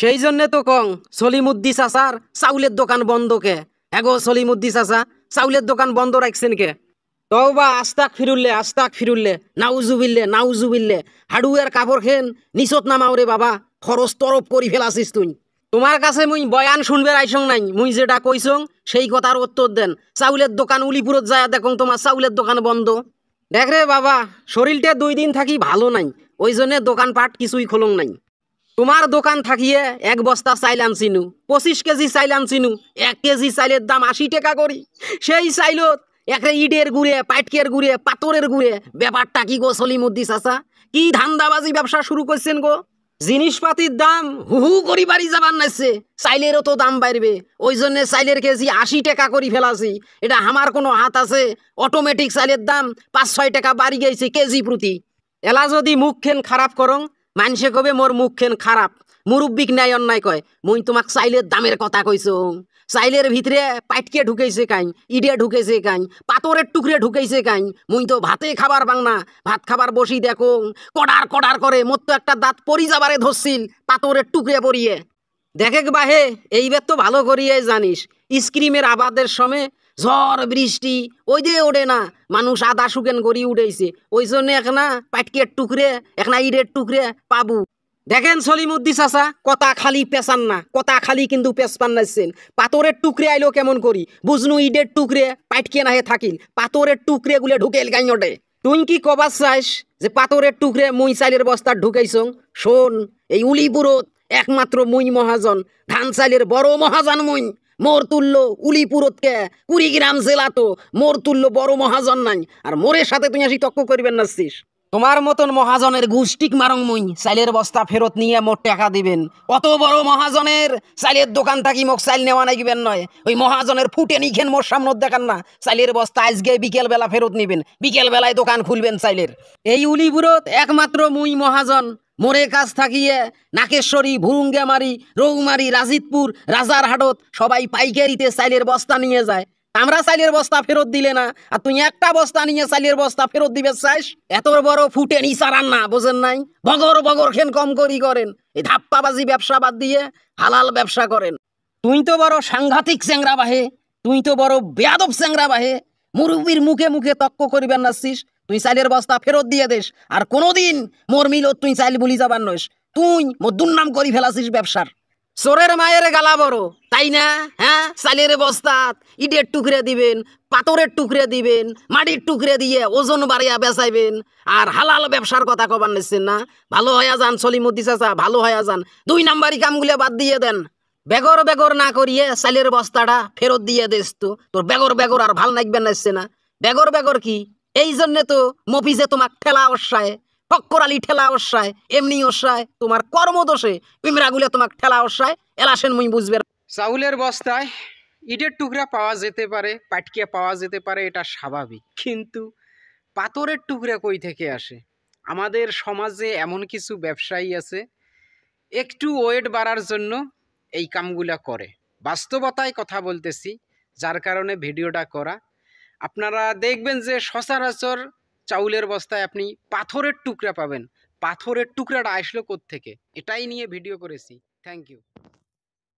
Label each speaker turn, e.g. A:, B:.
A: সেই জন্যে তো কং সলিমুদ্দি চাষার চাউলের দোকান বন্ধ কে এগো সলিমুদ্দি চাষা চাউলের দোকান বন্ধ রাখছেন কে তও বা আস্তাক ফিরুললে আস্তাক ফিরুললে ফিরুল্লে নাউজুবিল্লে নাউজুবিল্লে হাডুয়ার কাপড় খেন নিচত নামাও রে বাবা খরচ তরফ করি ফেলাছিস তুই তোমার কাছে মুই বয়ান শুনবে আইসং নাই মুই যেটা কইসং সেই কথার উত্তর দেন চাউলের দোকান উলিপুরত যায় দেখং তোমার চাউলের দোকান বন্ধ দেখ রে বাবা শরীরটা দুই দিন থাকি ভালো নাই ওই জন্যে দোকানপাট কিছুই খোলং নাই তোমার দোকান থাকিয়ে এক বস্তা চাইলাম আনছিনু পঁচিশ কেজি চাইলাম আনছিনু এক কেজি চাইলের দাম আশি টাকা করি সেই চাইলত একে ইটের গুড়ে পাইটকের গুড়ে পাতরের গুড়ে ব্যাপারটা কি গো সলিমুদ্দি চাচা কি ধান্দাবাজি ব্যবসা শুরু করছেন গো জিনিসপাতির দাম হুহু করি বাড়ি যাবার নাইছে চাইলেরও তো দাম বাড়বে ওই জন্য চাইলের কেজি আশি টাকা করি ফেলাছি এটা আমার কোনো হাত আছে অটোমেটিক চাইলের দাম পাঁচ ছয় টাকা বাড়ি গেছে কেজি প্রতি এলা যদি মুখ খেন খারাপ করং মানুষে কবে মোর খেন খারাপ মুরব্বিক ন্যায় অন্যায় কয় মুই তোমাক চাইলের দামের কথা কইস চাইলের ভিতরে পাটকে ঢুকেছে কাই ইডে ঢুকেছে কাই পাতরের টুকরে ঢুকেছে কাই মুই তো ভাতে খাবার বাংনা ভাত খাবার বসি দেখো কডার কডার করে মোর তো একটা দাঁত পরি যাবারে ধরছিল পাতরের টুকরে পরিয়ে দেখে বাহে এইবার তো ভালো করিয়ে জানিস স্ক্রিমের আবাদের সময় ঝড় বৃষ্টি ওই দিয়ে ওড়ে না মানুষ আদা শুকেন করি উঠেছে ওই জন্য একনা পাটকের টুকরে একনা ইডের টুকরে পাবু দেখেন সলিমুদ্দি চাষা কথা খালি পেছান না কথা খালি কিন্তু পেছপান নাইছেন পাথরের টুকরে আইলো কেমন করি বুঝনু ইডের টুকরে পাটকে নাহে থাকিল পাথরের টুকরে গুলে ঢুকেল গাইনটে তুই কি কবার চাইস যে পাথরের টুকরে মুই চাইলের বস্তা ঢুকাইছ শোন এই উলিপুরত একমাত্র মুই মহাজন ধান চাইলের বড় মহাজন মুই মোর তুল্য উলিপুরতকে কুড়িগ্রাম জেলা তো মোর তুল্য বড় মহাজন নাই আর মোরের সাথে তুই আসি তক্ক করিবেন নাচ্ছিস তোমার মতন মহাজনের গুষ্টিক মারং মুই চাইলের বস্তা ফেরত নিয়ে মোট টাকা দিবেন অত বড় মহাজনের চাইলের দোকান থাকি মোক চাইল নেওয়া নাকিবেন নয় ওই মহাজনের ফুটে নিখেন মোর সামনে দেখান না চাইলের বস্তা আজকে বিকেলবেলা ফেরত নিবেন বিকেলবেলায় দোকান খুলবেন চাইলের এই উলিপুরত একমাত্র মুই মহাজন মোরে কাজ থাকিয়ে নাকেশ্বরী ভুরুঙ্গামারি রৌমারি রাজিতপুর হাটত সবাই পাইকারিতে সাইলের বস্তা নিয়ে যায় আমরা চাইলের বস্তা ফেরত দিলে না আর তুই একটা বস্তা নিয়ে সাইলের বস্তা ফেরত দিবে চাইস এত বড় ফুটে নিচা রান্না বোঝেন নাই বগর বগর খেন কম করি করেন এই ধাপ্পাবাজি ব্যবসা বাদ দিয়ে হালাল ব্যবসা করেন তুই তো বড় সাংঘাতিক চেংরা বাহে তুই তো বড় বেয়াদব চেংরা বাহে মুরুবির মুখে মুখে তক্ক করিবেন না তুই চাইলের বস্তা ফেরত দিয়ে দেশ আর কোনোদিন মোর মিলত তুই চাইল বলি যাবার নস তুই মোর দুর্নাম করি ফেলাছিস ব্যবসার চোরের মায়ের গালা বড় তাই না হ্যাঁ চালের বস্তাত ইটের টুকরে দিবেন পাথরের টুকরে দিবেন মাটির টুকরে দিয়ে ওজন বাড়িয়া বেচাইবেন আর হালাল ব্যবসার কথা কবার নিচ্ছেন না ভালো হয়ে যান সলিমুদ্দি চাচা ভালো হয়া যান দুই নাম্বারি কামগুলো বাদ দিয়ে দেন বেগর বেগর না করিয়ে চালের বস্তাটা ফেরত দিয়ে দেশ তো তোর বেগর বেগর আর ভাল নাকবেন নিচ্ছে না বেগর বেগর কি এই জন্যে তো মফিজে তোমার ঠেলা অসায় ফক্কর আলী ঠেলা অসায় এমনি অসায় তোমার কর্মদোষে ইমরাগুলে তোমার ঠেলা অসায় এলাসেন মুই বুঝবে চাউলের বস্তায় ইটের টুকরা পাওয়া
B: যেতে পারে পাটকিয়া পাওয়া যেতে পারে এটা স্বাভাবিক কিন্তু পাথরের টুকরা কই থেকে আসে আমাদের সমাজে এমন কিছু ব্যবসায়ী আছে একটু ওয়েট বাড়ার জন্য এই কামগুলা করে বাস্তবতায় কথা বলতেছি যার কারণে ভিডিওটা করা আপনারা দেখবেন যে সচরাচর চাউলের বস্তায় আপনি পাথরের টুকরা পাবেন পাথরের টুকরাটা আসলো থেকে এটাই নিয়ে ভিডিও করেছি থ্যাংক ইউ